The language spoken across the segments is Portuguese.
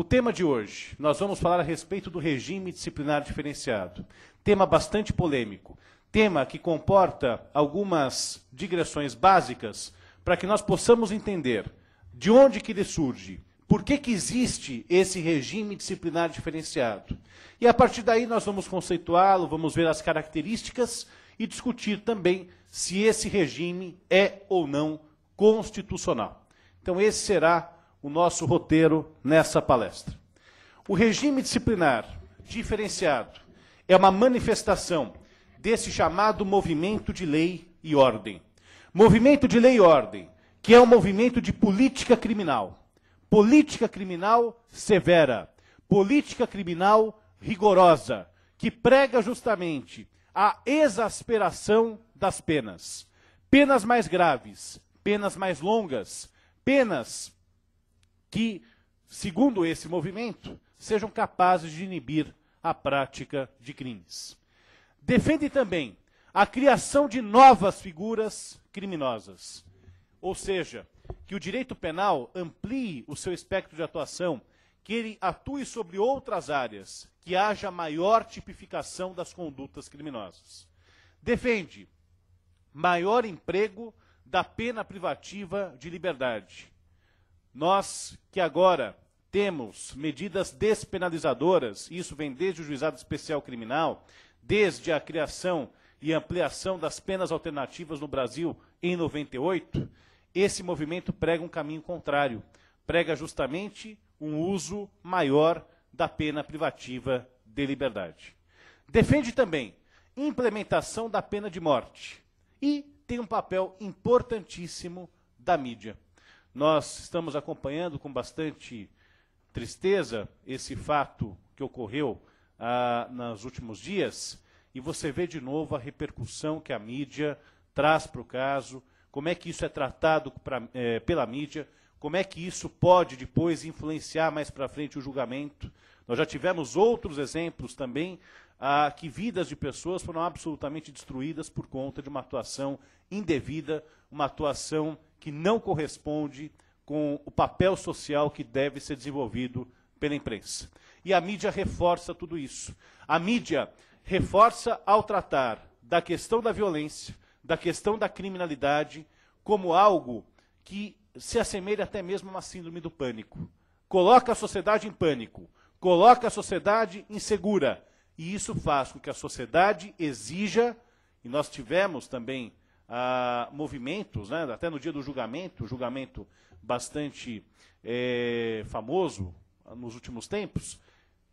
O tema de hoje, nós vamos falar a respeito do regime disciplinar diferenciado. Tema bastante polêmico, tema que comporta algumas digressões básicas para que nós possamos entender de onde que ele surge, por que, que existe esse regime disciplinar diferenciado. E a partir daí nós vamos conceituá-lo, vamos ver as características e discutir também se esse regime é ou não constitucional. Então esse será o nosso roteiro nessa palestra. O regime disciplinar diferenciado é uma manifestação desse chamado movimento de lei e ordem. Movimento de lei e ordem, que é um movimento de política criminal. Política criminal severa, política criminal rigorosa, que prega justamente a exasperação das penas. Penas mais graves, penas mais longas, penas que, segundo esse movimento, sejam capazes de inibir a prática de crimes. Defende também a criação de novas figuras criminosas, ou seja, que o direito penal amplie o seu espectro de atuação, que ele atue sobre outras áreas, que haja maior tipificação das condutas criminosas. Defende maior emprego da pena privativa de liberdade, nós que agora temos medidas despenalizadoras, isso vem desde o juizado especial criminal, desde a criação e ampliação das penas alternativas no Brasil em 98, esse movimento prega um caminho contrário. Prega justamente um uso maior da pena privativa de liberdade. Defende também implementação da pena de morte e tem um papel importantíssimo da mídia. Nós estamos acompanhando com bastante tristeza esse fato que ocorreu ah, nos últimos dias, e você vê de novo a repercussão que a mídia traz para o caso, como é que isso é tratado pra, eh, pela mídia, como é que isso pode depois influenciar mais para frente o julgamento. Nós já tivemos outros exemplos também ah, que vidas de pessoas foram absolutamente destruídas por conta de uma atuação indevida, uma atuação que não corresponde com o papel social que deve ser desenvolvido pela imprensa. E a mídia reforça tudo isso. A mídia reforça ao tratar da questão da violência, da questão da criminalidade, como algo que se assemelha até mesmo a uma síndrome do pânico. Coloca a sociedade em pânico, coloca a sociedade insegura. E isso faz com que a sociedade exija, e nós tivemos também a movimentos, né? até no dia do julgamento, julgamento bastante é, famoso ah, nos últimos tempos,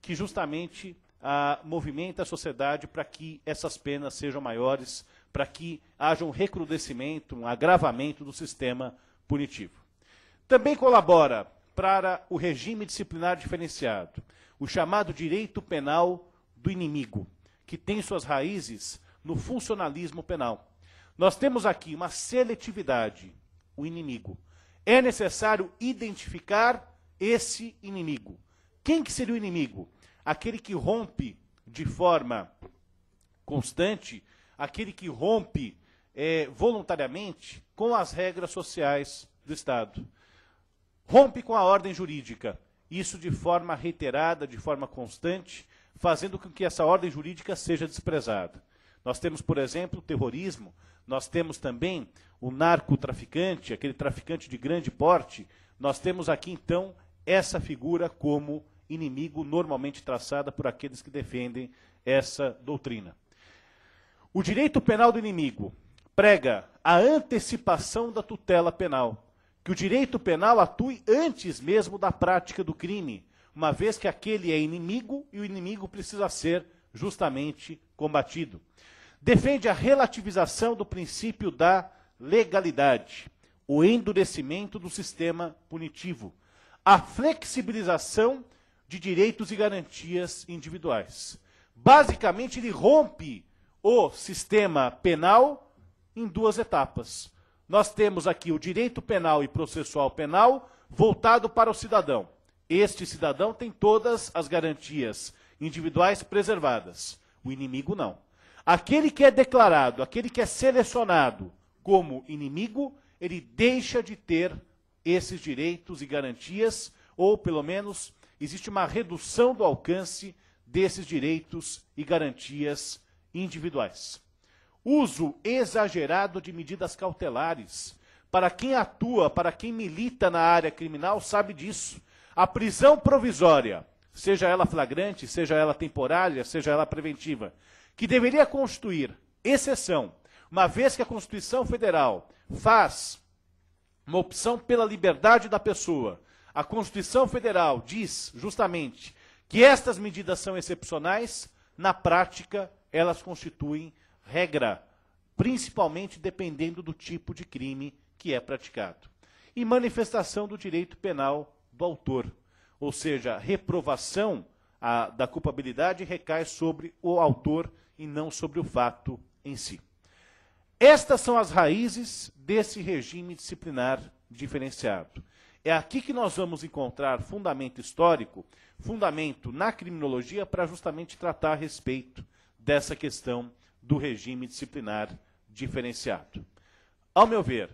que justamente a, movimenta a sociedade para que essas penas sejam maiores, para que haja um recrudescimento, um agravamento do sistema punitivo. Também colabora para o regime disciplinar diferenciado, o chamado direito penal do inimigo, que tem suas raízes no funcionalismo penal. Nós temos aqui uma seletividade, o inimigo. É necessário identificar esse inimigo. Quem que seria o inimigo? Aquele que rompe de forma constante, aquele que rompe é, voluntariamente com as regras sociais do Estado. Rompe com a ordem jurídica, isso de forma reiterada, de forma constante, fazendo com que essa ordem jurídica seja desprezada. Nós temos, por exemplo, o terrorismo, nós temos também o narcotraficante, aquele traficante de grande porte. Nós temos aqui, então, essa figura como inimigo normalmente traçada por aqueles que defendem essa doutrina. O direito penal do inimigo prega a antecipação da tutela penal, que o direito penal atue antes mesmo da prática do crime, uma vez que aquele é inimigo e o inimigo precisa ser justamente combatido defende a relativização do princípio da legalidade, o endurecimento do sistema punitivo, a flexibilização de direitos e garantias individuais. Basicamente, ele rompe o sistema penal em duas etapas. Nós temos aqui o direito penal e processual penal voltado para o cidadão. Este cidadão tem todas as garantias individuais preservadas. O inimigo não. Aquele que é declarado, aquele que é selecionado como inimigo, ele deixa de ter esses direitos e garantias, ou pelo menos existe uma redução do alcance desses direitos e garantias individuais. Uso exagerado de medidas cautelares. Para quem atua, para quem milita na área criminal, sabe disso. A prisão provisória, seja ela flagrante, seja ela temporária, seja ela preventiva, que deveria constituir exceção, uma vez que a Constituição Federal faz uma opção pela liberdade da pessoa. A Constituição Federal diz justamente que estas medidas são excepcionais, na prática elas constituem regra, principalmente dependendo do tipo de crime que é praticado. E manifestação do direito penal do autor, ou seja, reprovação a, da culpabilidade recai sobre o autor e não sobre o fato em si. Estas são as raízes desse regime disciplinar diferenciado. É aqui que nós vamos encontrar fundamento histórico, fundamento na criminologia para justamente tratar a respeito dessa questão do regime disciplinar diferenciado. Ao meu ver,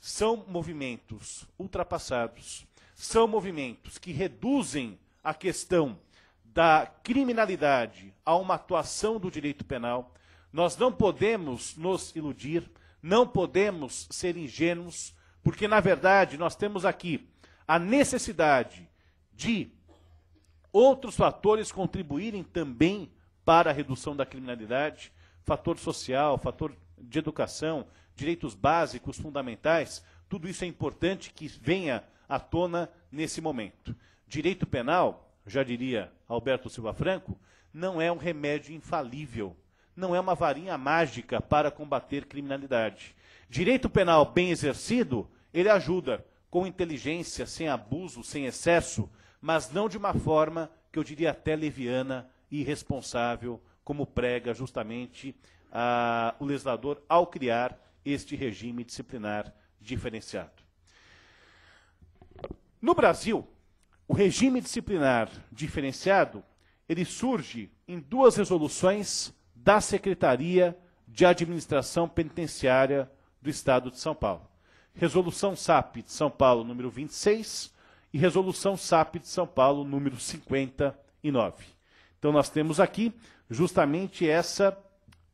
são movimentos ultrapassados, são movimentos que reduzem a questão da criminalidade a uma atuação do direito penal, nós não podemos nos iludir, não podemos ser ingênuos, porque, na verdade, nós temos aqui a necessidade de outros fatores contribuírem também para a redução da criminalidade fator social, fator de educação, direitos básicos, fundamentais tudo isso é importante que venha à tona nesse momento. Direito penal já diria Alberto Silva Franco, não é um remédio infalível, não é uma varinha mágica para combater criminalidade. Direito penal bem exercido, ele ajuda, com inteligência, sem abuso, sem excesso, mas não de uma forma que eu diria até leviana e irresponsável, como prega justamente a, o legislador ao criar este regime disciplinar diferenciado. No Brasil, o regime disciplinar diferenciado, ele surge em duas resoluções da Secretaria de Administração Penitenciária do Estado de São Paulo. Resolução SAP de São Paulo número 26 e Resolução SAP de São Paulo número 59. Então nós temos aqui justamente essa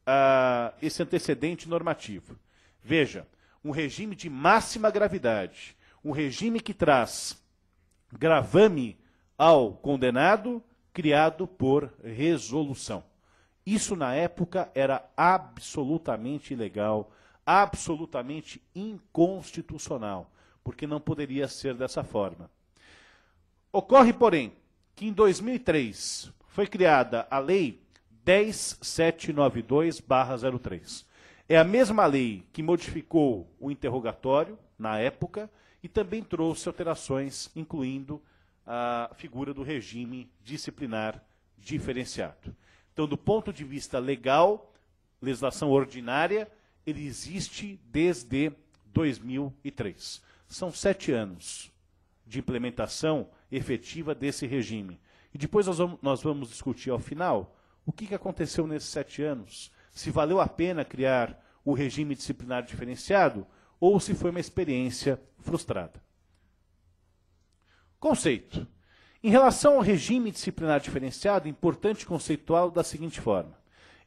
uh, esse antecedente normativo. Veja, um regime de máxima gravidade, um regime que traz gravame ao condenado criado por resolução. Isso na época era absolutamente ilegal, absolutamente inconstitucional, porque não poderia ser dessa forma. Ocorre, porém, que em 2003 foi criada a Lei 10792-03. É a mesma lei que modificou o interrogatório na época e também trouxe alterações, incluindo a figura do regime disciplinar diferenciado. Então, do ponto de vista legal, legislação ordinária, ele existe desde 2003. São sete anos de implementação efetiva desse regime. E depois nós vamos, nós vamos discutir ao final o que, que aconteceu nesses sete anos, se valeu a pena criar o regime disciplinar diferenciado ou se foi uma experiência frustrada. Conceito. Em relação ao regime disciplinar diferenciado, é importante conceitual da seguinte forma: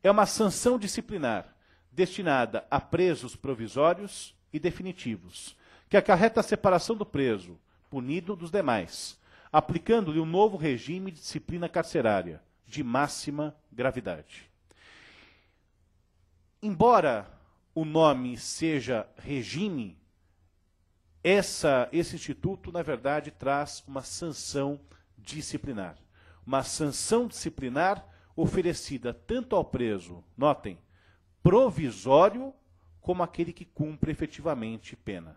é uma sanção disciplinar destinada a presos provisórios e definitivos, que acarreta a separação do preso, punido dos demais, aplicando-lhe um novo regime de disciplina carcerária, de máxima gravidade. Embora o nome seja regime essa, esse instituto, na verdade, traz uma sanção disciplinar. Uma sanção disciplinar oferecida tanto ao preso, notem, provisório, como aquele que cumpre efetivamente pena.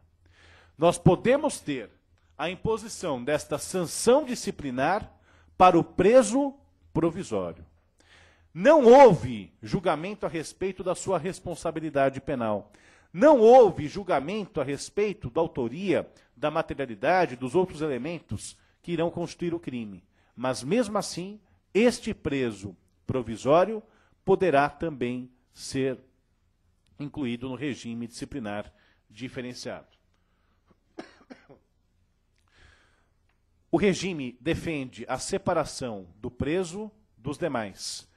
Nós podemos ter a imposição desta sanção disciplinar para o preso provisório. Não houve julgamento a respeito da sua responsabilidade penal. Não houve julgamento a respeito da autoria, da materialidade, dos outros elementos que irão constituir o crime. Mas, mesmo assim, este preso provisório poderá também ser incluído no regime disciplinar diferenciado. O regime defende a separação do preso dos demais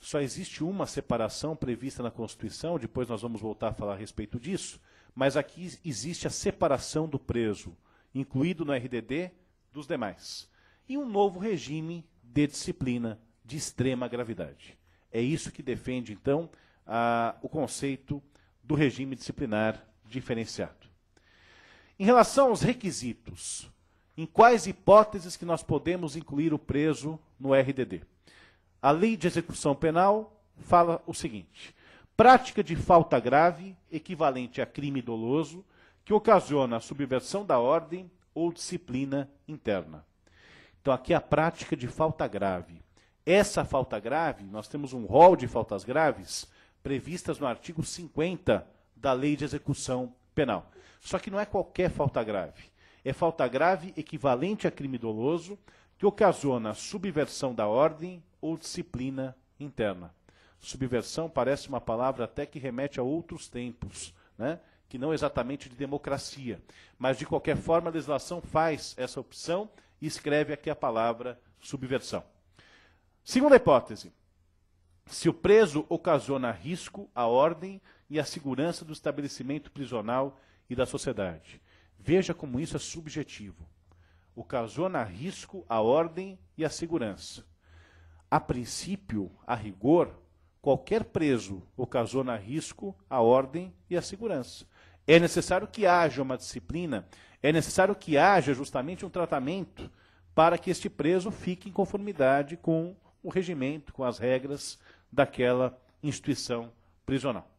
só existe uma separação prevista na Constituição, depois nós vamos voltar a falar a respeito disso, mas aqui existe a separação do preso, incluído no RDD, dos demais. E um novo regime de disciplina de extrema gravidade. É isso que defende, então, a, o conceito do regime disciplinar diferenciado. Em relação aos requisitos, em quais hipóteses que nós podemos incluir o preso no RDD? A lei de execução penal fala o seguinte: prática de falta grave, equivalente a crime doloso, que ocasiona a subversão da ordem ou disciplina interna. Então, aqui é a prática de falta grave. Essa falta grave, nós temos um rol de faltas graves previstas no artigo 50 da Lei de Execução Penal. Só que não é qualquer falta grave. É falta grave equivalente a crime doloso que ocasiona subversão da ordem ou disciplina interna. Subversão parece uma palavra até que remete a outros tempos, né? que não exatamente de democracia. Mas, de qualquer forma, a legislação faz essa opção e escreve aqui a palavra subversão. Segunda hipótese: se o preso ocasiona risco à ordem e à segurança do estabelecimento prisional e da sociedade. Veja como isso é subjetivo. Ocasiona risco à ordem e à segurança a princípio, a rigor, qualquer preso ocasiona risco à ordem e à segurança. É necessário que haja uma disciplina, é necessário que haja justamente um tratamento para que este preso fique em conformidade com o regimento, com as regras daquela instituição prisional.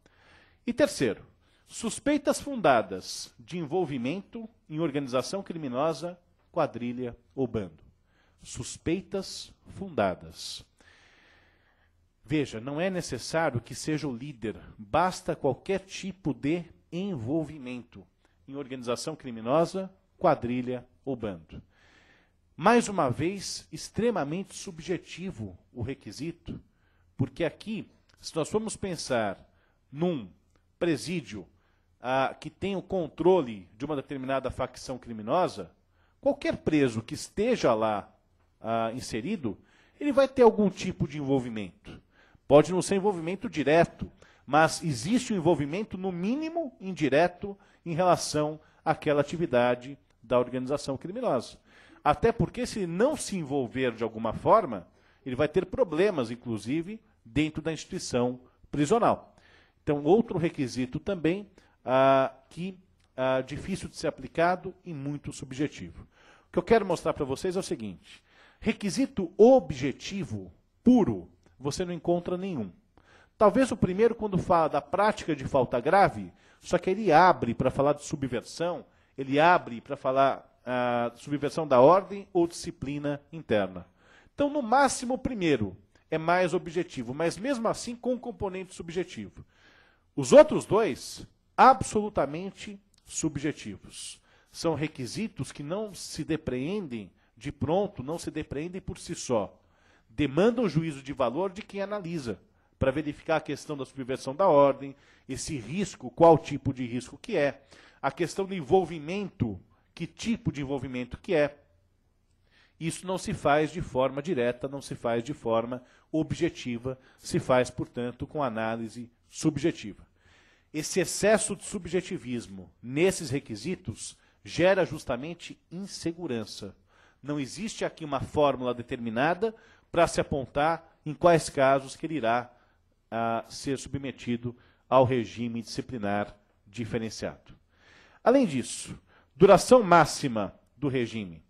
E terceiro, suspeitas fundadas de envolvimento em organização criminosa, quadrilha ou bando suspeitas fundadas. Veja, não é necessário que seja o líder, basta qualquer tipo de envolvimento em organização criminosa, quadrilha ou bando. Mais uma vez, extremamente subjetivo o requisito, porque aqui, se nós formos pensar num presídio ah, que tem o controle de uma determinada facção criminosa, qualquer preso que esteja lá ah, inserido, ele vai ter algum tipo de envolvimento. Pode não ser envolvimento direto, mas existe um envolvimento, no mínimo, indireto em relação àquela atividade da organização criminosa. Até porque, se não se envolver de alguma forma, ele vai ter problemas, inclusive, dentro da instituição prisional. Então, outro requisito também ah, que ah, difícil de ser aplicado e muito subjetivo. O que eu quero mostrar para vocês é o seguinte: Requisito objetivo puro, você não encontra nenhum. Talvez o primeiro, quando fala da prática de falta grave, só que ele abre para falar de subversão, ele abre para falar ah, subversão da ordem ou disciplina interna. Então, no máximo, o primeiro é mais objetivo, mas mesmo assim com componente subjetivo. Os outros dois, absolutamente subjetivos. São requisitos que não se depreendem de pronto não se depreendem por si só. Demandam juízo de valor de quem analisa, para verificar a questão da subversão da ordem, esse risco, qual tipo de risco que é, a questão do envolvimento, que tipo de envolvimento que é. Isso não se faz de forma direta, não se faz de forma objetiva, se faz, portanto, com análise subjetiva. Esse excesso de subjetivismo nesses requisitos gera justamente insegurança. Não existe aqui uma fórmula determinada para se apontar em quais casos que ele irá a, ah, ser submetido ao regime disciplinar diferenciado. Além disso, duração máxima do regime.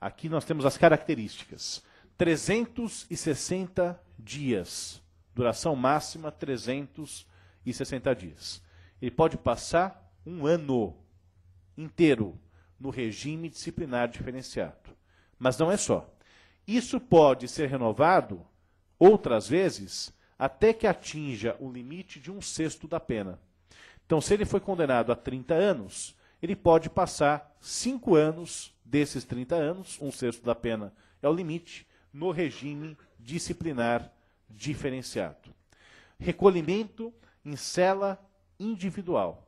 Aqui nós temos as características. 360 dias. Duração máxima 360 dias. Ele pode passar um ano inteiro no regime disciplinar diferenciado. Mas não é só. Isso pode ser renovado, outras vezes, até que atinja o limite de um sexto da pena. Então, se ele foi condenado a 30 anos, ele pode passar 5 anos desses 30 anos, um sexto da pena é o limite, no regime disciplinar diferenciado. Recolhimento em cela individual,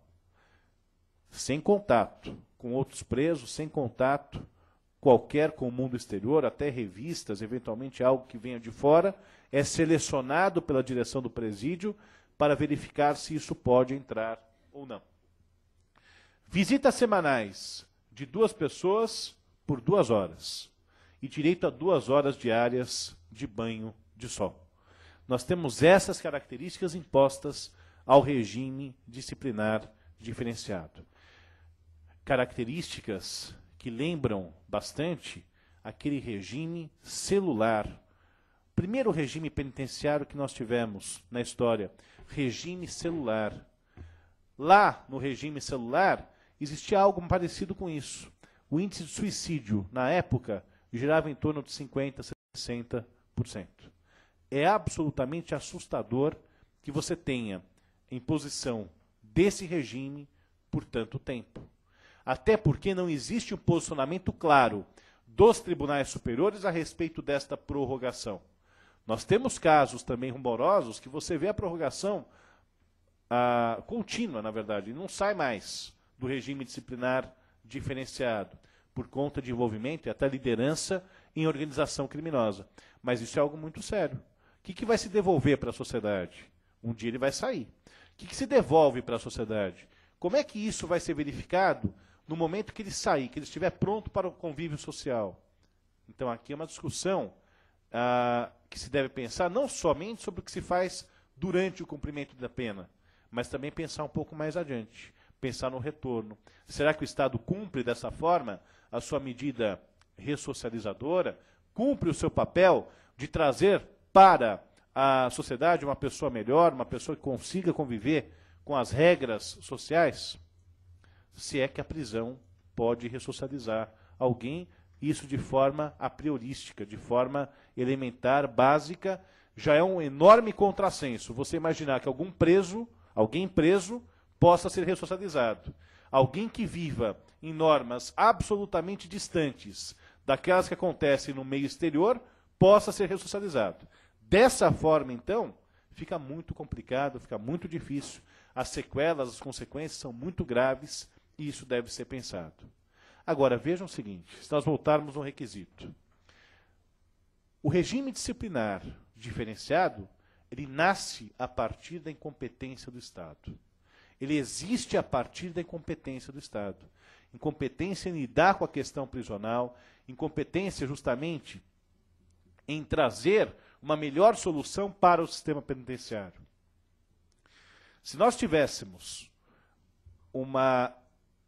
sem contato, com outros presos, sem contato qualquer com o mundo exterior, até revistas, eventualmente algo que venha de fora, é selecionado pela direção do presídio para verificar se isso pode entrar ou não. Visitas semanais de duas pessoas por duas horas e direito a duas horas diárias de banho de sol. Nós temos essas características impostas ao regime disciplinar diferenciado características que lembram bastante aquele regime celular. Primeiro regime penitenciário que nós tivemos na história, regime celular. Lá no regime celular existia algo parecido com isso. O índice de suicídio na época girava em torno de 50, 60%. É absolutamente assustador que você tenha em posição desse regime por tanto tempo até porque não existe um posicionamento claro dos tribunais superiores a respeito desta prorrogação. Nós temos casos também rumorosos que você vê a prorrogação a, ah, contínua, na verdade, não sai mais do regime disciplinar diferenciado por conta de envolvimento e até liderança em organização criminosa. Mas isso é algo muito sério. O que, que vai se devolver para a sociedade? Um dia ele vai sair. O que, que se devolve para a sociedade? Como é que isso vai ser verificado no momento que ele sair, que ele estiver pronto para o convívio social. Então, aqui é uma discussão ah, que se deve pensar não somente sobre o que se faz durante o cumprimento da pena, mas também pensar um pouco mais adiante, pensar no retorno. Será que o Estado cumpre dessa forma a sua medida ressocializadora? Cumpre o seu papel de trazer para a sociedade uma pessoa melhor, uma pessoa que consiga conviver com as regras sociais? se é que a prisão pode ressocializar alguém, isso de forma a priorística, de forma elementar, básica, já é um enorme contrassenso. Você imaginar que algum preso, alguém preso, possa ser ressocializado. Alguém que viva em normas absolutamente distantes daquelas que acontecem no meio exterior, possa ser ressocializado. Dessa forma, então, fica muito complicado, fica muito difícil. As sequelas, as consequências são muito graves isso deve ser pensado. Agora, vejam o seguinte: se nós voltarmos um requisito, o regime disciplinar diferenciado ele nasce a partir da incompetência do Estado. Ele existe a partir da incompetência do Estado. Incompetência em lidar com a questão prisional, incompetência justamente em trazer uma melhor solução para o sistema penitenciário. Se nós tivéssemos uma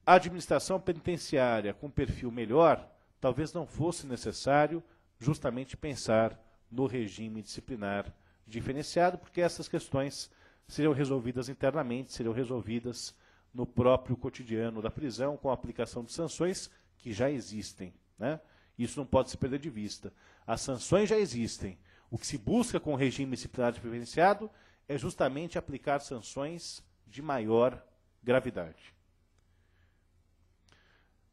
a administração penitenciária com perfil melhor, talvez não fosse necessário justamente pensar no regime disciplinar diferenciado, porque essas questões seriam resolvidas internamente, seriam resolvidas no próprio cotidiano da prisão, com a aplicação de sanções que já existem. Né? Isso não pode se perder de vista. As sanções já existem. O que se busca com o regime disciplinar diferenciado é justamente aplicar sanções de maior gravidade.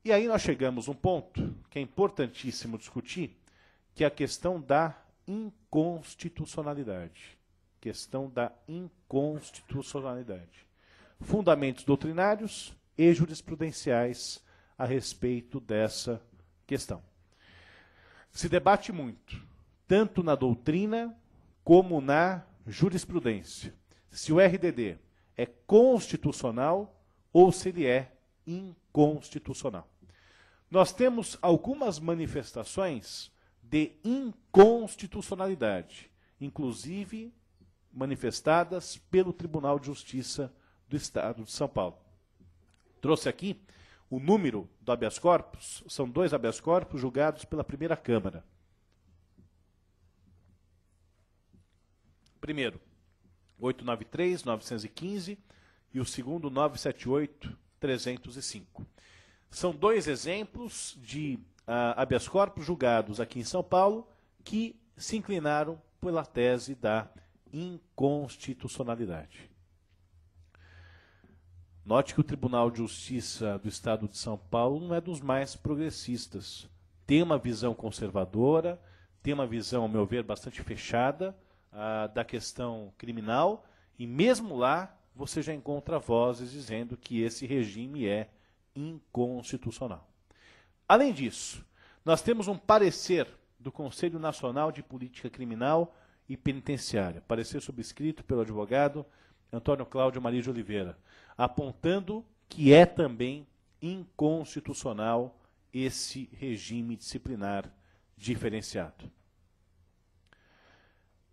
E aí nós chegamos a um ponto que é importantíssimo discutir, que é a questão da inconstitucionalidade. Questão da inconstitucionalidade. Fundamentos doutrinários e jurisprudenciais a respeito dessa questão. Se debate muito, tanto na doutrina como na jurisprudência, se o RDD é constitucional ou se ele é inconstitucional. Nós temos algumas manifestações de inconstitucionalidade, inclusive manifestadas pelo Tribunal de Justiça do Estado de São Paulo. Trouxe aqui o número do habeas corpus, são dois habeas corpus julgados pela primeira Câmara. Primeiro, 893, 915 e o segundo, 978, 305. São dois exemplos de uh, habeas corpus julgados aqui em São Paulo que se inclinaram pela tese da inconstitucionalidade. Note que o Tribunal de Justiça do Estado de São Paulo não é dos mais progressistas. Tem uma visão conservadora, tem uma visão, ao meu ver, bastante fechada uh, da questão criminal, e mesmo lá você já encontra vozes dizendo que esse regime é inconstitucional. Além disso, nós temos um parecer do Conselho Nacional de Política Criminal e Penitenciária, parecer subscrito pelo advogado Antônio Cláudio Maria de Oliveira, apontando que é também inconstitucional esse regime disciplinar diferenciado.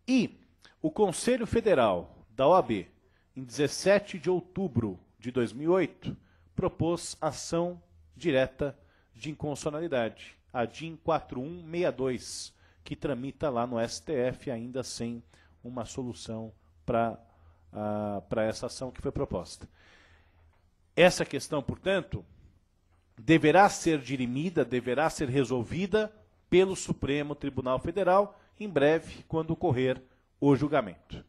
E o Conselho Federal da OAB, em 17 de outubro de 2008, propôs ação direta de inconstitucionalidade, a DIN 4162, que tramita lá no STF ainda sem uma solução para uh, ah, essa ação que foi proposta. Essa questão, portanto, deverá ser dirimida, deverá ser resolvida pelo Supremo Tribunal Federal em breve, quando ocorrer o julgamento.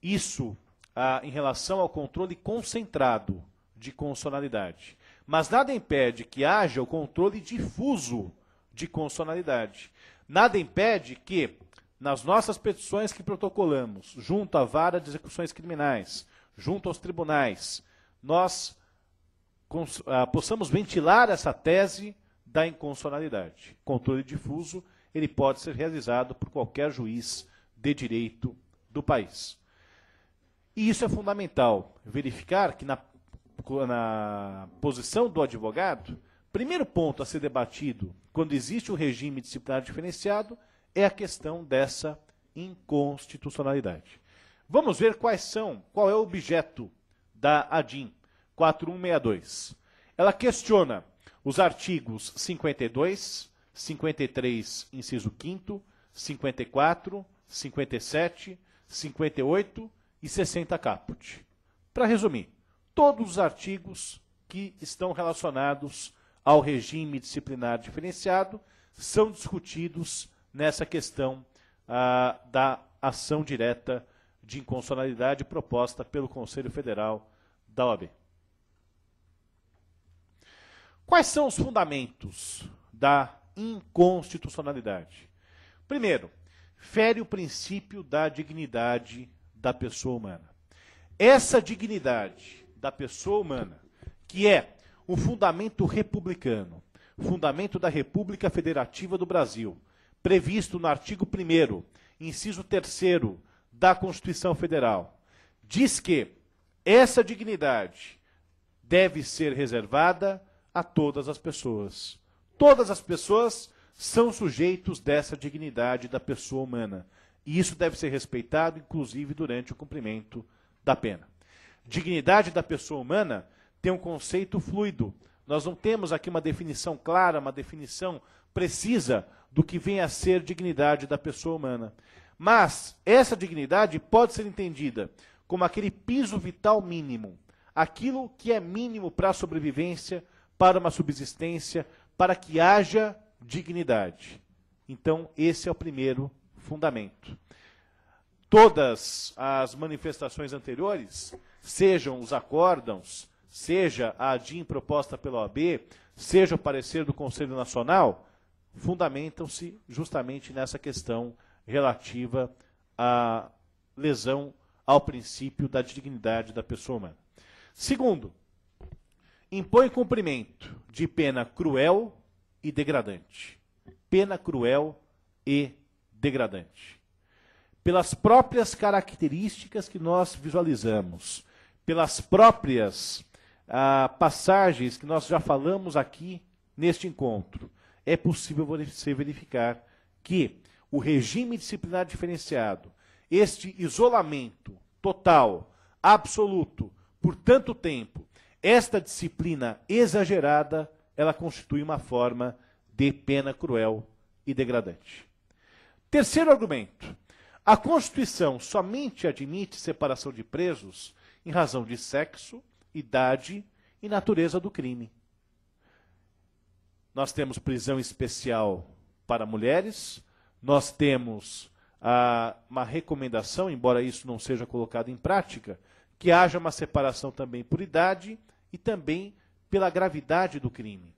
Isso ah, em relação ao controle concentrado de consonalidade. Mas nada impede que haja o controle difuso de consonalidade. Nada impede que, nas nossas petições que protocolamos, junto à vara de execuções criminais, junto aos tribunais, nós ah, possamos ventilar essa tese da inconstitucionalidade. Controle difuso, ele pode ser realizado por qualquer juiz de direito do país. E isso é fundamental. Verificar que na, na posição do advogado, primeiro ponto a ser debatido quando existe o um regime disciplinar diferenciado é a questão dessa inconstitucionalidade. Vamos ver quais são, qual é o objeto da ADIM 4162. Ela questiona os artigos 52, 53, inciso 5 54, 57, 58 e 60 caput. Para resumir, todos os artigos que estão relacionados ao regime disciplinar diferenciado são discutidos nessa questão ah, da ação direta de inconstitucionalidade proposta pelo Conselho Federal da OAB. Quais são os fundamentos da inconstitucionalidade? Primeiro, fere o princípio da dignidade da pessoa humana. Essa dignidade da pessoa humana, que é um fundamento republicano, fundamento da República Federativa do Brasil, previsto no artigo 1, inciso 3 da Constituição Federal, diz que essa dignidade deve ser reservada a todas as pessoas. Todas as pessoas são sujeitos dessa dignidade da pessoa humana. E isso deve ser respeitado, inclusive durante o cumprimento da pena. Dignidade da pessoa humana tem um conceito fluido. Nós não temos aqui uma definição clara, uma definição precisa do que vem a ser dignidade da pessoa humana. Mas essa dignidade pode ser entendida como aquele piso vital mínimo, aquilo que é mínimo para a sobrevivência, para uma subsistência, para que haja dignidade. Então, esse é o primeiro fundamento. Todas as manifestações anteriores, sejam os acórdãos, seja a ADIM proposta pela OAB, seja o parecer do Conselho Nacional, fundamentam-se justamente nessa questão relativa à lesão ao princípio da dignidade da pessoa humana. Segundo, impõe cumprimento de pena cruel e degradante. Pena cruel e degradante. Pelas próprias características que nós visualizamos, pelas próprias ah, passagens que nós já falamos aqui neste encontro, é possível você verificar que o regime disciplinar diferenciado, este isolamento total, absoluto, por tanto tempo, esta disciplina exagerada, ela constitui uma forma de pena cruel e degradante. Terceiro argumento: a Constituição somente admite separação de presos em razão de sexo, idade e natureza do crime. Nós temos prisão especial para mulheres, nós temos ah, uma recomendação, embora isso não seja colocado em prática, que haja uma separação também por idade e também pela gravidade do crime.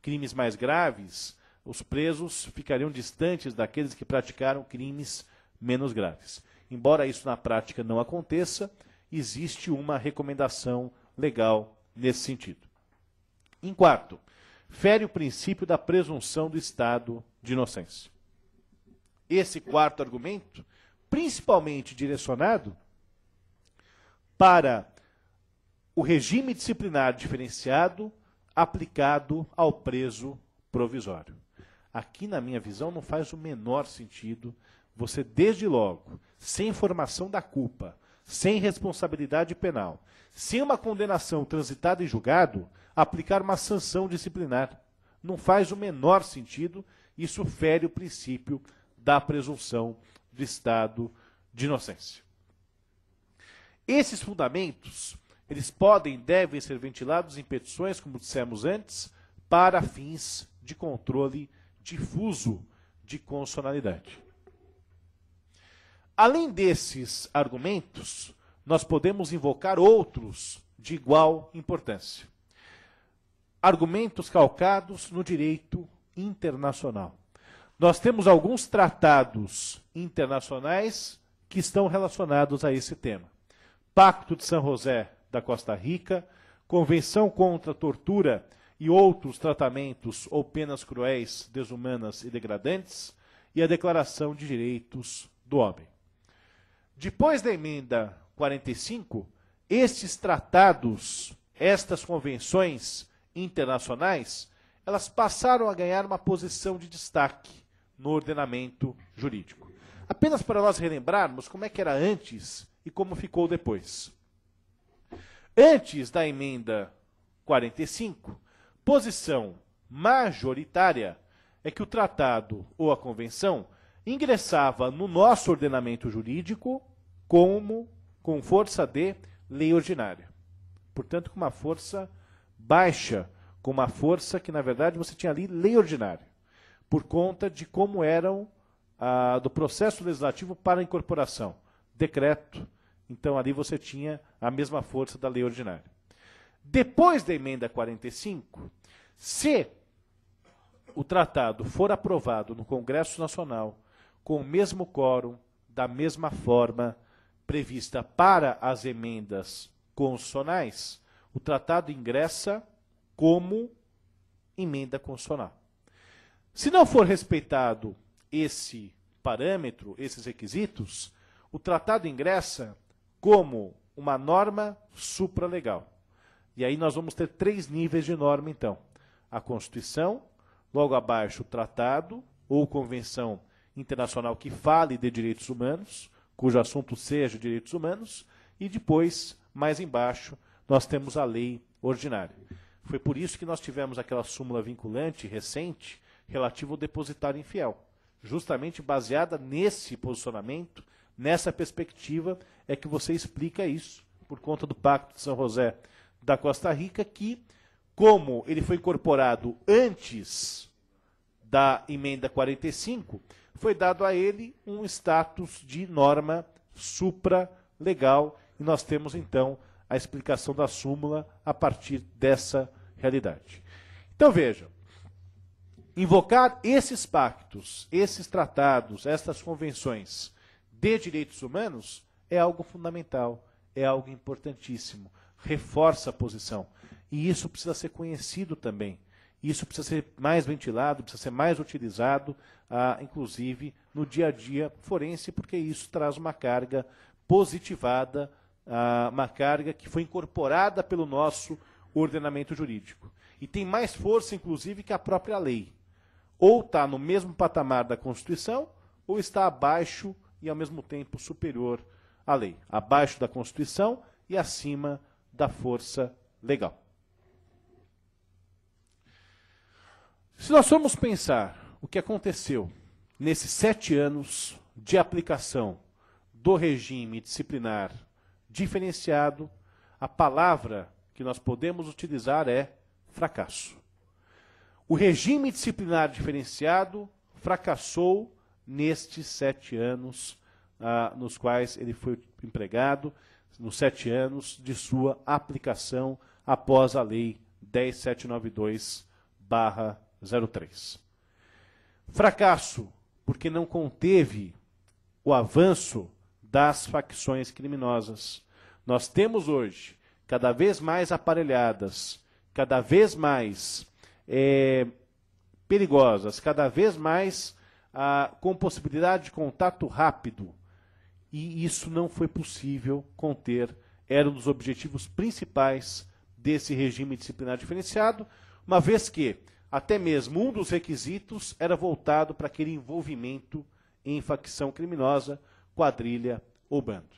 Crimes mais graves os presos ficariam distantes daqueles que praticaram crimes menos graves. Embora isso na prática não aconteça, existe uma recomendação legal nesse sentido. Em quarto, fere o princípio da presunção do estado de inocência. Esse quarto argumento, principalmente direcionado para o regime disciplinar diferenciado aplicado ao preso provisório aqui na minha visão não faz o menor sentido você, desde logo, sem formação da culpa, sem responsabilidade penal, sem uma condenação transitada em julgado, aplicar uma sanção disciplinar. Não faz o menor sentido, isso fere o princípio da presunção do estado de inocência. Esses fundamentos, eles podem e devem ser ventilados em petições, como dissemos antes, para fins de controle difuso de consonalidade. Além desses argumentos, nós podemos invocar outros de igual importância. Argumentos calcados no direito internacional. Nós temos alguns tratados internacionais que estão relacionados a esse tema. Pacto de São José da Costa Rica, Convenção contra a Tortura e outros tratamentos ou penas cruéis, desumanas e degradantes, e a Declaração de Direitos do Homem. Depois da emenda 45, estes tratados, estas convenções internacionais, elas passaram a ganhar uma posição de destaque no ordenamento jurídico. Apenas para nós relembrarmos como é que era antes e como ficou depois. Antes da emenda 45, Posição majoritária é que o tratado ou a convenção ingressava no nosso ordenamento jurídico como com força de lei ordinária. Portanto, com uma força baixa, com uma força que na verdade você tinha ali lei ordinária, por conta de como eram ah, do processo legislativo para incorporação, decreto. Então ali você tinha a mesma força da lei ordinária. Depois da emenda 45, se o tratado for aprovado no Congresso Nacional com o mesmo quórum, da mesma forma prevista para as emendas constitucionais, o tratado ingressa como emenda constitucional. Se não for respeitado esse parâmetro, esses requisitos, o tratado ingressa como uma norma supralegal. E aí nós vamos ter três níveis de norma, então a Constituição, logo abaixo o tratado ou convenção internacional que fale de direitos humanos, cujo assunto seja direitos humanos, e depois, mais embaixo, nós temos a lei ordinária. Foi por isso que nós tivemos aquela súmula vinculante recente relativa ao depositário infiel. Justamente baseada nesse posicionamento, nessa perspectiva, é que você explica isso, por conta do Pacto de São José da Costa Rica, que como ele foi incorporado antes da emenda 45, foi dado a ele um status de norma supra-legal. E nós temos, então, a explicação da súmula a partir dessa realidade. Então, vejam. Invocar esses pactos, esses tratados, estas convenções de direitos humanos é algo fundamental, é algo importantíssimo. Reforça a posição e isso precisa ser conhecido também. Isso precisa ser mais ventilado, precisa ser mais utilizado, ah, inclusive no dia a dia forense, porque isso traz uma carga positivada, ah, uma carga que foi incorporada pelo nosso ordenamento jurídico. E tem mais força, inclusive, que a própria lei. Ou está no mesmo patamar da Constituição, ou está abaixo e, ao mesmo tempo, superior à lei. Abaixo da Constituição e acima da força legal. Se nós formos pensar o que aconteceu nesses sete anos de aplicação do regime disciplinar diferenciado, a palavra que nós podemos utilizar é fracasso. O regime disciplinar diferenciado fracassou nestes sete anos ah, nos quais ele foi empregado, nos sete anos de sua aplicação após a Lei 10792-2000. 03. Fracasso, porque não conteve o avanço das facções criminosas. Nós temos hoje, cada vez mais aparelhadas, cada vez mais é, perigosas, cada vez mais a, ah, com possibilidade de contato rápido. E isso não foi possível conter, era um dos objetivos principais desse regime disciplinar diferenciado, uma vez que até mesmo um dos requisitos era voltado para aquele envolvimento em facção criminosa, quadrilha ou bando.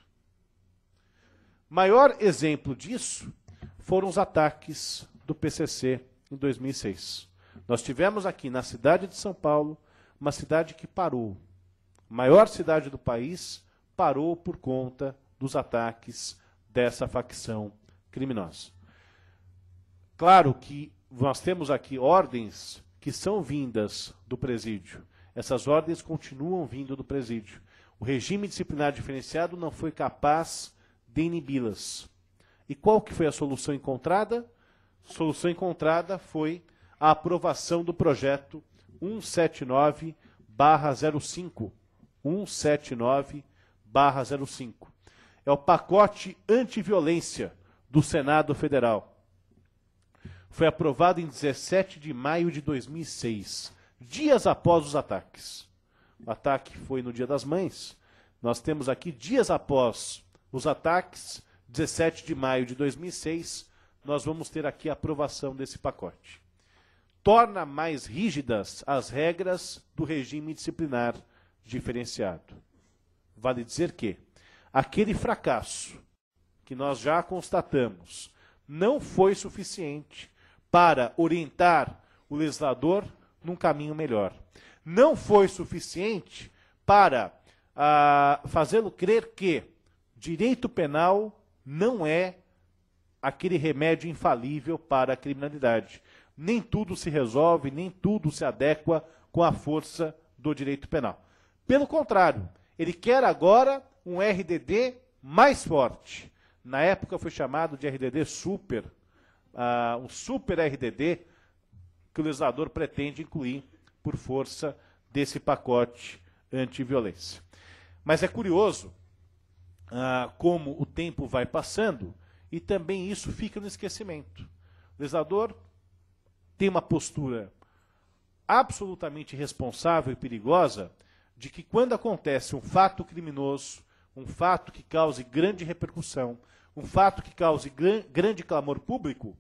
Maior exemplo disso foram os ataques do PCC em 2006. Nós tivemos aqui na cidade de São Paulo uma cidade que parou. Maior cidade do país parou por conta dos ataques dessa facção criminosa. Claro que nós temos aqui ordens que são vindas do presídio. Essas ordens continuam vindo do presídio. O regime disciplinar diferenciado não foi capaz de inibi-las. E qual que foi a solução encontrada? A solução encontrada foi a aprovação do projeto 179/05. 179/05. É o pacote antiviolência do Senado Federal foi aprovado em 17 de maio de 2006, dias após os ataques. O ataque foi no Dia das Mães. Nós temos aqui, dias após os ataques, 17 de maio de 2006, nós vamos ter aqui a aprovação desse pacote. Torna mais rígidas as regras do regime disciplinar diferenciado. Vale dizer que aquele fracasso que nós já constatamos não foi suficiente para orientar o legislador num caminho melhor. Não foi suficiente para ah, fazê-lo crer que direito penal não é aquele remédio infalível para a criminalidade. Nem tudo se resolve, nem tudo se adequa com a força do direito penal. Pelo contrário, ele quer agora um RDD mais forte. Na época foi chamado de RDD super, uh, um super RDD que o legislador pretende incluir por força desse pacote antiviolência. Mas é curioso uh, como o tempo vai passando e também isso fica no esquecimento. O legislador tem uma postura absolutamente responsável e perigosa de que quando acontece um fato criminoso, um fato que cause grande repercussão, um fato que cause gran, grande clamor público,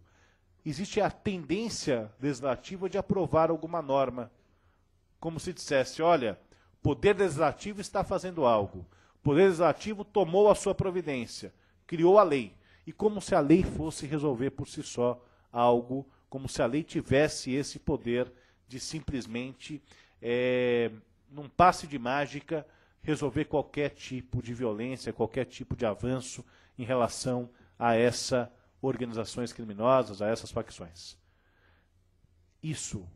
existe a tendência legislativa de aprovar alguma norma. Como se dissesse, olha, o poder legislativo está fazendo algo. O poder legislativo tomou a sua providência, criou a lei. E como se a lei fosse resolver por si só algo, como se a lei tivesse esse poder de simplesmente, é, num passe de mágica, resolver qualquer tipo de violência, qualquer tipo de avanço, em relação a essas organizações criminosas, a essas facções. Isso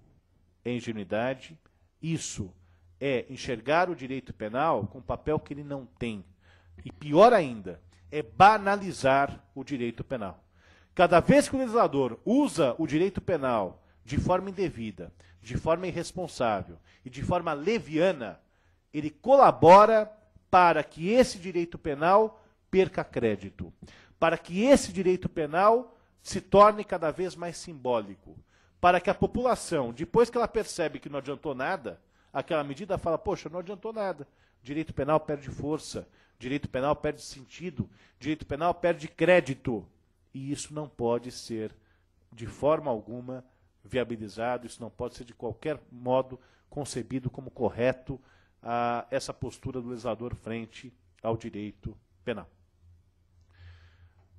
é ingenuidade, isso é enxergar o direito penal com um papel que ele não tem. E pior ainda, é banalizar o direito penal. Cada vez que o legislador usa o direito penal de forma indevida, de forma irresponsável e de forma leviana, ele colabora para que esse direito penal perca crédito, para que esse direito penal se torne cada vez mais simbólico, para que a população, depois que ela percebe que não adiantou nada, aquela medida fala: poxa, não adiantou nada. Direito penal perde força, direito penal perde sentido, direito penal perde crédito. E isso não pode ser, de forma alguma, viabilizado, isso não pode ser de qualquer modo concebido como correto a, ah, essa postura do legislador frente ao direito penal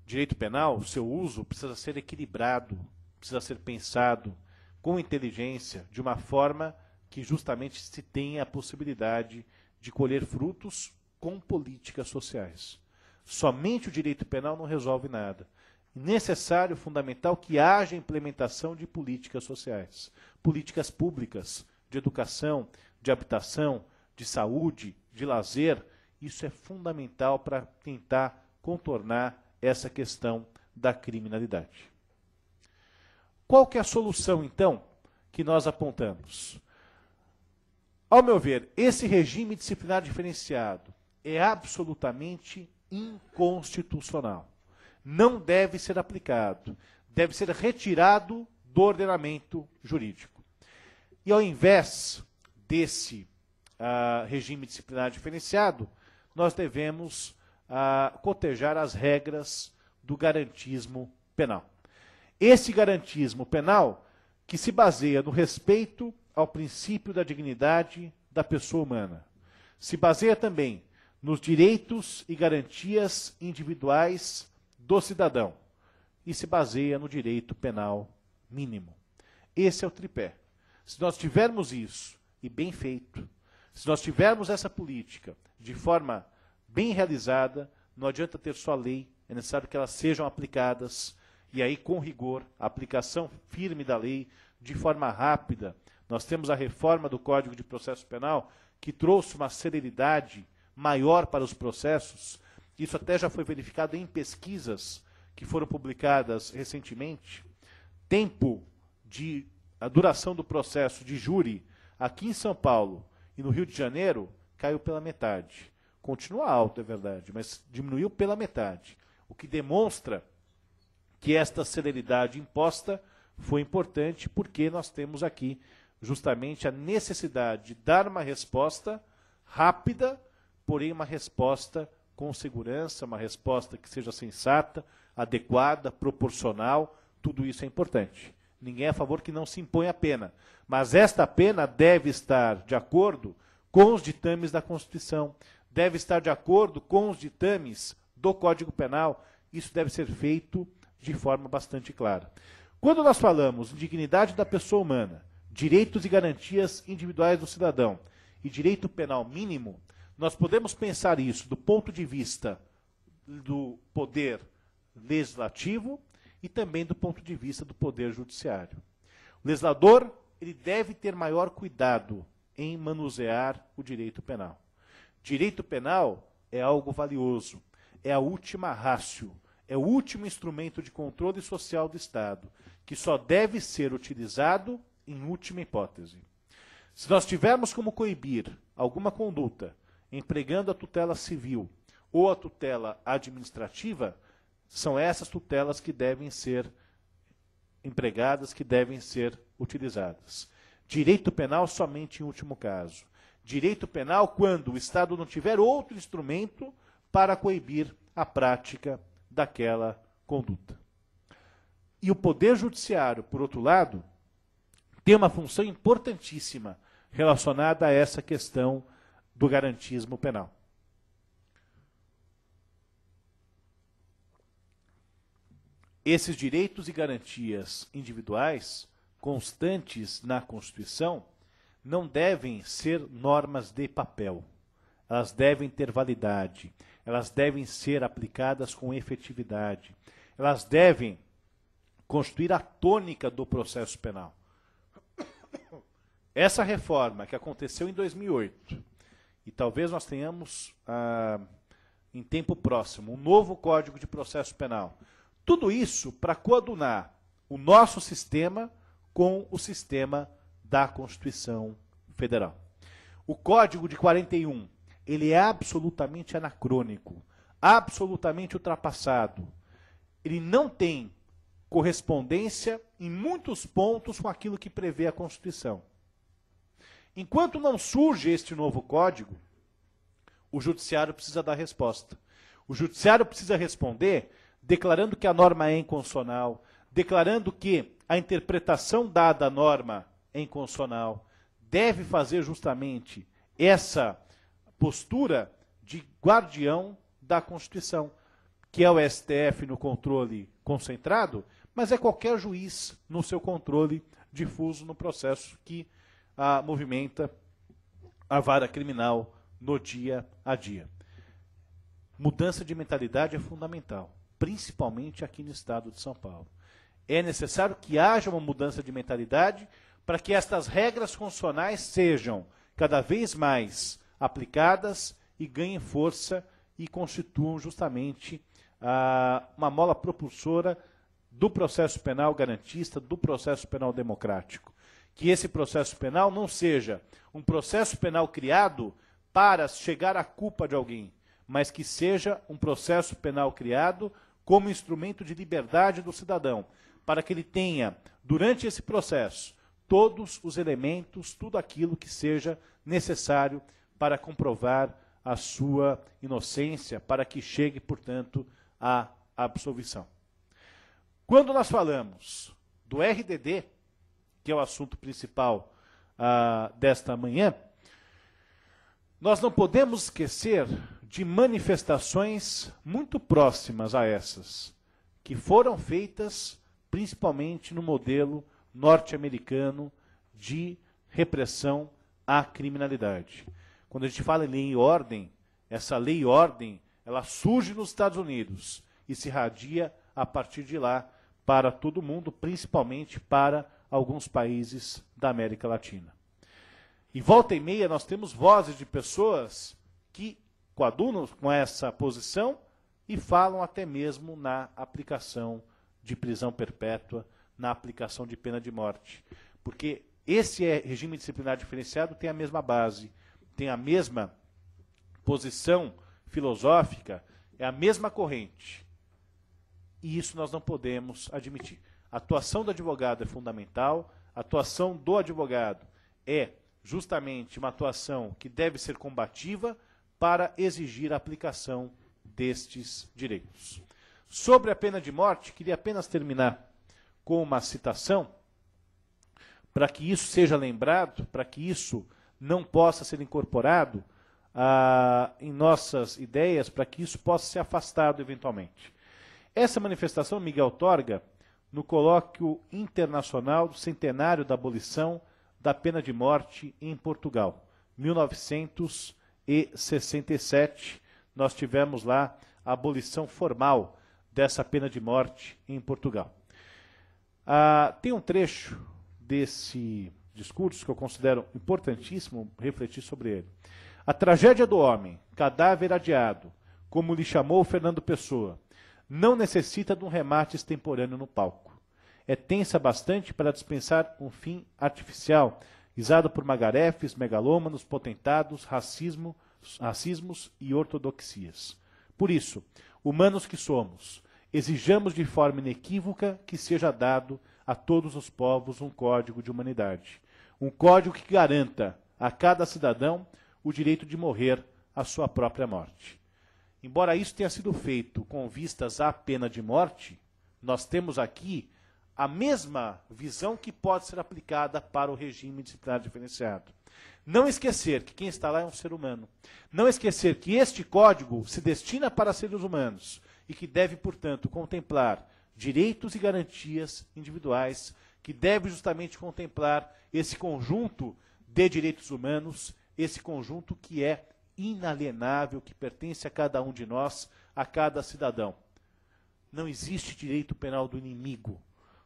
direito penal, seu uso precisa ser equilibrado, precisa ser pensado com inteligência, de uma forma que justamente se tenha a possibilidade de colher frutos com políticas sociais. Somente o direito penal não resolve nada. Necessário, fundamental, que haja implementação de políticas sociais, políticas públicas, de educação, de habitação, de saúde, de lazer. Isso é fundamental para tentar contornar essa questão da criminalidade. Qual que é a solução, então, que nós apontamos? Ao meu ver, esse regime disciplinar diferenciado é absolutamente inconstitucional. Não deve ser aplicado, deve ser retirado do ordenamento jurídico. E ao invés desse uh, regime disciplinar diferenciado, nós devemos a cotejar as regras do garantismo penal. Esse garantismo penal, que se baseia no respeito ao princípio da dignidade da pessoa humana, se baseia também nos direitos e garantias individuais do cidadão e se baseia no direito penal mínimo. Esse é o tripé. Se nós tivermos isso, e bem feito, se nós tivermos essa política de forma bem realizada, não adianta ter só lei, é necessário que elas sejam aplicadas, e aí com rigor, a aplicação firme da lei, de forma rápida. Nós temos a reforma do Código de Processo Penal, que trouxe uma celeridade maior para os processos. Isso até já foi verificado em pesquisas que foram publicadas recentemente. Tempo de a duração do processo de júri aqui em São Paulo e no Rio de Janeiro caiu pela metade continua alto, é verdade, mas diminuiu pela metade, o que demonstra que esta celeridade imposta foi importante porque nós temos aqui justamente a necessidade de dar uma resposta rápida, porém uma resposta com segurança, uma resposta que seja sensata, adequada, proporcional, tudo isso é importante. Ninguém é a favor que não se impõe a pena, mas esta pena deve estar de acordo com os ditames da Constituição, deve estar de acordo com os ditames do Código Penal. Isso deve ser feito de forma bastante clara. Quando nós falamos em dignidade da pessoa humana, direitos e garantias individuais do cidadão e direito penal mínimo, nós podemos pensar isso do ponto de vista do poder legislativo e também do ponto de vista do poder judiciário. O legislador ele deve ter maior cuidado em manusear o direito penal. Direito penal é algo valioso, é a última rácio, é o último instrumento de controle social do Estado, que só deve ser utilizado em última hipótese. Se nós tivermos como coibir alguma conduta empregando a tutela civil ou a tutela administrativa, são essas tutelas que devem ser empregadas, que devem ser utilizadas. Direito penal somente em último caso direito penal quando o Estado não tiver outro instrumento para coibir a prática daquela conduta. E o Poder Judiciário, por outro lado, tem uma função importantíssima relacionada a essa questão do garantismo penal. Esses direitos e garantias individuais constantes na Constituição não devem ser normas de papel. Elas devem ter validade, elas devem ser aplicadas com efetividade, elas devem constituir a tônica do processo penal. Essa reforma que aconteceu em 2008, e talvez nós tenhamos ah, em tempo próximo um novo Código de Processo Penal, tudo isso para coadunar o nosso sistema com o sistema penal da Constituição Federal. O Código de 41, ele é absolutamente anacrônico, absolutamente ultrapassado. Ele não tem correspondência em muitos pontos com aquilo que prevê a Constituição. Enquanto não surge este novo código, o judiciário precisa dar resposta. O judiciário precisa responder declarando que a norma é inconstitucional, declarando que a interpretação dada à norma em inconstitucional, deve fazer justamente essa postura de guardião da Constituição, que é o STF no controle concentrado, mas é qualquer juiz no seu controle difuso no processo que a, ah, movimenta a vara criminal no dia a dia. Mudança de mentalidade é fundamental, principalmente aqui no estado de São Paulo. É necessário que haja uma mudança de mentalidade para que estas regras funcionais sejam cada vez mais aplicadas e ganhem força e constituam justamente ah, uma mola propulsora do processo penal garantista, do processo penal democrático. Que esse processo penal não seja um processo penal criado para chegar à culpa de alguém, mas que seja um processo penal criado como instrumento de liberdade do cidadão, para que ele tenha, durante esse processo, todos os elementos, tudo aquilo que seja necessário para comprovar a sua inocência, para que chegue, portanto, à absolvição. Quando nós falamos do RDD, que é o assunto principal ah, desta manhã, nós não podemos esquecer de manifestações muito próximas a essas, que foram feitas principalmente no modelo norte-americano de repressão à criminalidade. Quando a gente fala em lei e ordem, essa lei e ordem, ela surge nos Estados Unidos e se radia a partir de lá para todo mundo, principalmente para alguns países da América Latina. E volta e meia nós temos vozes de pessoas que coadunam com essa posição e falam até mesmo na aplicação de prisão perpétua na aplicação de pena de morte. Porque esse é regime disciplinar diferenciado tem a mesma base, tem a mesma posição filosófica, é a mesma corrente. E isso nós não podemos admitir. A atuação do advogado é fundamental, a atuação do advogado é justamente uma atuação que deve ser combativa para exigir a aplicação destes direitos. Sobre a pena de morte, queria apenas terminar com uma citação, para que isso seja lembrado, para que isso não possa ser incorporado ah, em nossas ideias, para que isso possa ser afastado eventualmente. Essa manifestação Miguel Torga no colóquio internacional do centenário da abolição da pena de morte em Portugal, 1967. Nós tivemos lá a abolição formal dessa pena de morte em Portugal. Ah, tem um trecho desse discurso que eu considero importantíssimo refletir sobre ele. A tragédia do homem, cadáver adiado, como lhe chamou Fernando Pessoa, não necessita de um remate extemporâneo no palco. É tensa bastante para dispensar um fim artificial, izado por magarefes, megalômanos, potentados, racismo, racismos e ortodoxias. Por isso, humanos que somos, Exijamos de forma inequívoca que seja dado a todos os povos um código de humanidade. Um código que garanta a cada cidadão o direito de morrer a sua própria morte. Embora isso tenha sido feito com vistas à pena de morte, nós temos aqui a mesma visão que pode ser aplicada para o regime disciplinar diferenciado. Não esquecer que quem está lá é um ser humano. Não esquecer que este código se destina para seres humanos e que deve, portanto, contemplar direitos e garantias individuais, que deve justamente contemplar esse conjunto de direitos humanos, esse conjunto que é inalienável, que pertence a cada um de nós, a cada cidadão. Não existe direito penal do inimigo,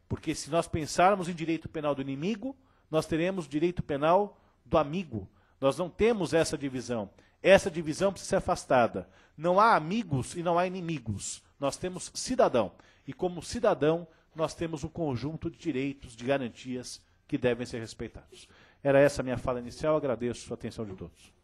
porque se nós pensarmos em direito penal do inimigo, nós teremos direito penal do amigo. Nós não temos essa divisão. Essa divisão precisa ser afastada. Não há amigos e não há inimigos. Nós temos cidadão. E como cidadão, nós temos um conjunto de direitos, de garantias que devem ser respeitados. Era essa a minha fala inicial. Agradeço a atenção de todos.